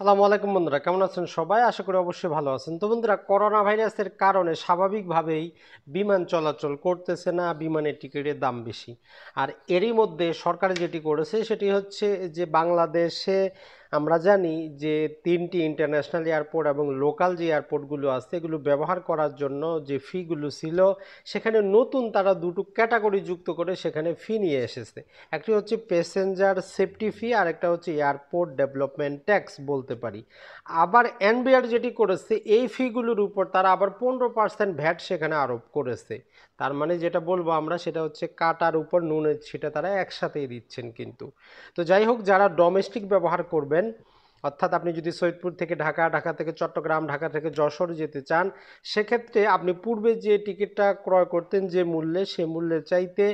সালামু আলাইকুম বন্ধুরা কেমন আছেন সবাই আশা করি অবশ্যই ভালো আছেন তো বন্ধুরা করোনা ভাইরাসের কারণে স্বাভাবিকভাবেই বিমান চলাচল করতেছে না বিমানের টিকিটের দাম বেশি আর এরই মধ্যে সরকার যেটি করেছে সেটি হচ্ছে যে বাংলাদেশে আমরা জানি যে তিনটি ইন্টারন্যাশনাল এয়ারপোর্ট এবং লোকাল যে এয়ারপোর্টগুলো আছে এগুলো ব্যবহার করার জন্য যে ফিগুলো ছিল সেখানে নতুন তারা দুটো ক্যাটাগরি যুক্ত করে সেখানে ফি নিয়ে এসেছে একটি হচ্ছে প্যাসেঞ্জার সেফটি ফি আর একটা হচ্ছে এয়ারপোর্ট ডেভেলপমেন্ট ট্যাক্স বলতে পারি আবার এনবিআর যেটি করেছে এই ফিগুলোর উপর তারা আবার পনেরো পার্সেন্ট ভ্যাট সেখানে আরোপ করেছে তার মানে যেটা বলবো আমরা সেটা হচ্ছে কাটার উপর নুনের সেটা তারা একসাথেই দিচ্ছেন কিন্তু তো যাই হোক যারা ডোমেস্টিক ব্যবহার করবে পারবেন অর্থাৎ আপনি যদি সৈয়দপুর থেকে ঢাকা ঢাকা থেকে চট্টগ্রাম ঢাকা থেকে যশোর যেতে চান সেক্ষেত্রে আপনি পূর্বে যে টিকিটটা ক্রয় করতেন যে মূল্যে সে মূল্যে চাইতে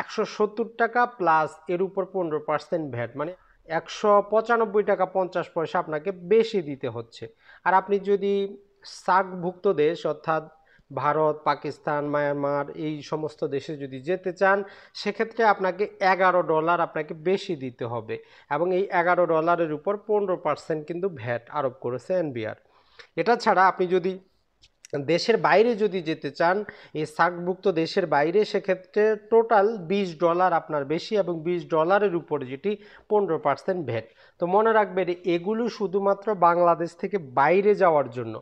একশো টাকা প্লাস এর উপর পনেরো পার্সেন্ট ভ্যাট মানে একশো পঁচানব্বই টাকা পঞ্চাশ পয়সা আপনাকে বেশি দিতে হচ্ছে আর আপনি যদি সাকভুক্ত দেশ অর্থাৎ ভারত পাকিস্তান মায়ানমার এই সমস্ত দেশে যদি যেতে চান সেক্ষেত্রে আপনাকে এগারো ডলার আপনাকে বেশি দিতে হবে এবং এই এগারো ডলারের উপর পনেরো পার্সেন্ট কিন্তু ভ্যাট আরোপ করেছে এনবিআর এটা ছাড়া আপনি যদি দেশের বাইরে যদি যেতে চান এই সার্কভুক্ত দেশের বাইরে সেক্ষেত্রে টোটাল বিশ ডলার আপনার বেশি এবং বিশ ডলারের উপরে যেটি পনেরো পার্সেন্ট ভ্যাট তো মনে রাখবেন এগুলো শুধুমাত্র বাংলাদেশ থেকে বাইরে যাওয়ার জন্য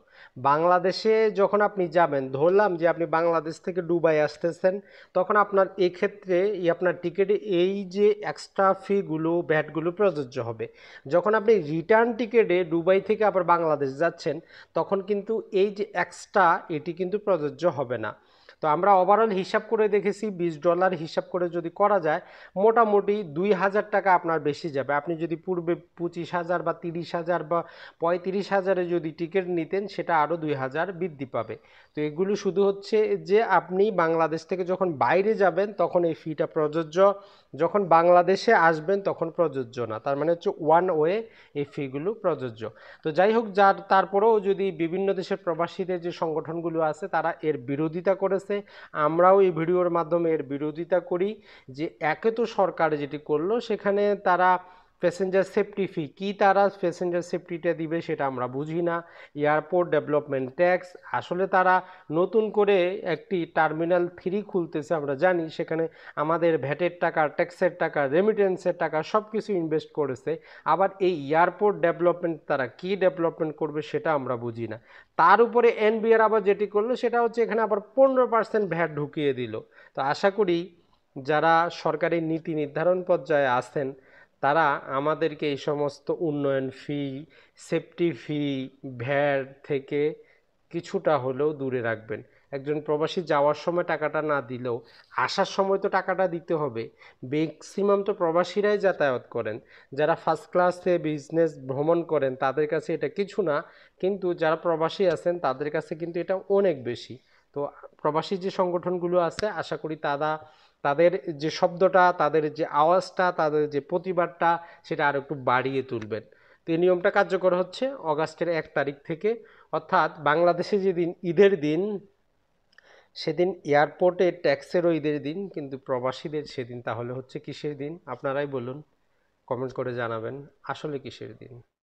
বাংলাদেশে যখন আপনি যাবেন ধরলাম যে আপনি বাংলাদেশ থেকে দুবাই আসতেছেন তখন আপনার এক্ষেত্রে আপনার টিকিটে এই যে এক্সট্রা ফিগুলো ভ্যাটগুলো প্রযোজ্য হবে যখন আপনি রিটার্ন টিকিটে ডুবাই থেকে আবার বাংলাদেশ যাচ্ছেন তখন কিন্তু এই যে এক্সট্রা তা এটি কিন্তু প্রযোজ্য হবে না তো আমরা ওভারঅল হিসাব করে দেখেছি বিশ ডলার হিসাব করে যদি করা যায় মোটামুটি দুই হাজার টাকা আপনার বেশি যাবে আপনি যদি পূর্বে পঁচিশ হাজার বা তিরিশ হাজার বা পঁয়ত্রিশ হাজারে যদি টিকিট নিতেন সেটা আরও দুই হাজার বৃদ্ধি পাবে তো এগুলো শুধু হচ্ছে যে আপনি বাংলাদেশ থেকে যখন বাইরে যাবেন তখন এই ফিটা প্রযোজ্য যখন বাংলাদেশে আসবেন তখন প্রযোজ্য না তার মানে হচ্ছে ওয়ান ওয়ে এই ফিগুলো প্রযোজ্য তো যাই হোক যার তারপরেও যদি বিভিন্ন দেশের প্রবাসীদের যে সংগঠনগুলো আছে তারা এর বিরোধিতা করেছে আছে আমরাও এই ভিডিওর মাধ্যমে এর বিরোধিতা করি যে একে তো সরকার যেটি করলো সেখানে তারা প্যাসেঞ্জার সেফটি ফি কী তারা প্যাসেঞ্জার সেফটিটা দিবে সেটা আমরা বুঝি না এয়ারপোর্ট ডেভেলপমেন্ট ট্যাক্স আসলে তারা নতুন করে একটি টার্মিনাল থ্রি খুলতেছে আমরা জানি সেখানে আমাদের ভ্যাটের টাকা ট্যাক্সের টাকা রেমিটেন্সের টাকা সব কিছু ইনভেস্ট করেছে আবার এই এয়ারপোর্ট ডেভেলপমেন্ট তারা কি ডেভেলপমেন্ট করবে সেটা আমরা বুঝি না তার উপরে এনবিআর আবার যেটি করলো সেটা হচ্ছে এখানে আবার পনেরো পার্সেন্ট ভ্যাট ঢুকিয়ে দিল তো আশা করি যারা সরকারি নীতি নির্ধারণ পর্যায়ে আছেন তারা আমাদেরকে এই সমস্ত উন্নয়ন ফি সেফটি ফি ভ্যাট থেকে কিছুটা হলেও দূরে রাখবেন একজন প্রবাসী যাওয়ার সময় টাকাটা না দিলেও আসার সময় তো টাকাটা দিতে হবে ম্যাক্সিমাম তো প্রবাসীরাই যাতায়াত করেন যারা ফার্স্ট ক্লাসে বিজনেস ভ্রমণ করেন তাদের কাছে এটা কিছু না কিন্তু যারা প্রবাসী আছেন তাদের কাছে কিন্তু এটা অনেক বেশি তো প্রবাসী যে সংগঠনগুলো আছে আশা করি তারা তাদের যে শব্দটা তাদের যে আওয়াজটা তাদের যে প্রতিবাদটা সেটা আরও একটু বাড়িয়ে তুলবেন তো এই নিয়মটা কার্যকর হচ্ছে অগাস্টের এক তারিখ থেকে অর্থাৎ বাংলাদেশে যেদিন ঈদের দিন সেদিন এয়ারপোর্টে ট্যাক্সেরও ঈদের দিন কিন্তু প্রবাসীদের সেদিন তাহলে হচ্ছে কিসের দিন আপনারাই বলুন কমেন্ট করে জানাবেন আসলে কিসের দিন